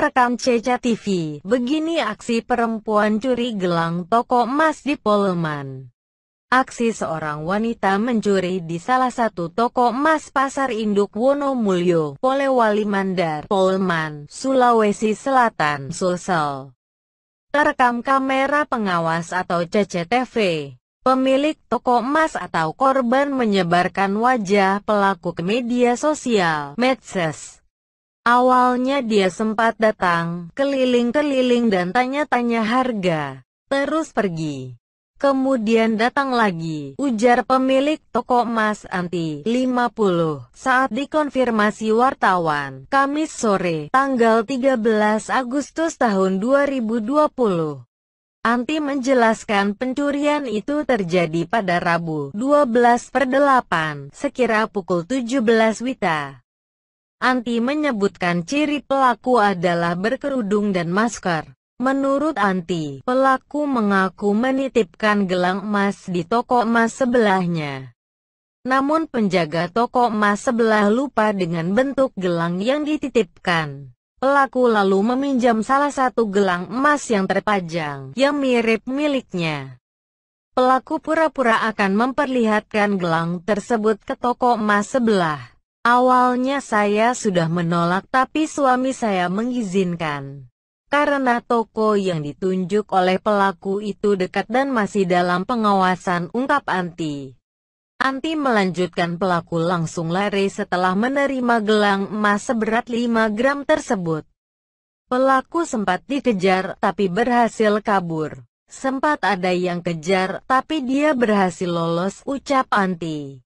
Rekam CCTV, begini aksi perempuan curi gelang toko emas di Polman. Aksi seorang wanita mencuri di salah satu toko emas Pasar Induk Wonomulyo, Polewali Mandar, Polman, Sulawesi Selatan, Sulsel. Terekam kamera pengawas atau CCTV. Pemilik toko emas atau korban menyebarkan wajah pelaku ke media sosial, medsos. Awalnya dia sempat datang, keliling-keliling dan tanya-tanya harga, terus pergi. Kemudian datang lagi, ujar pemilik toko emas anti 50 saat dikonfirmasi wartawan, Kamis sore, tanggal 13 Agustus tahun 2020. Anti menjelaskan pencurian itu terjadi pada Rabu 12 per 8, sekira pukul 17 Wita. Anti menyebutkan ciri pelaku adalah berkerudung dan masker. Menurut Anti, pelaku mengaku menitipkan gelang emas di toko emas sebelahnya. Namun penjaga toko emas sebelah lupa dengan bentuk gelang yang dititipkan. Pelaku lalu meminjam salah satu gelang emas yang terpajang, yang mirip miliknya. Pelaku pura-pura akan memperlihatkan gelang tersebut ke toko emas sebelah. Awalnya saya sudah menolak tapi suami saya mengizinkan. Karena toko yang ditunjuk oleh pelaku itu dekat dan masih dalam pengawasan ungkap Anti. Anti melanjutkan pelaku langsung lari setelah menerima gelang emas seberat 5 gram tersebut. Pelaku sempat dikejar tapi berhasil kabur. Sempat ada yang kejar tapi dia berhasil lolos ucap Anti.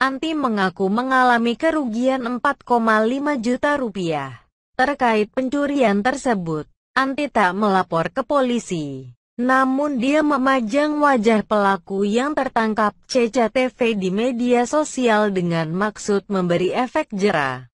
Anti mengaku mengalami kerugian 4,5 juta rupiah. Terkait pencurian tersebut, Anti tak melapor ke polisi. Namun dia memajang wajah pelaku yang tertangkap CCTV di media sosial dengan maksud memberi efek jerah.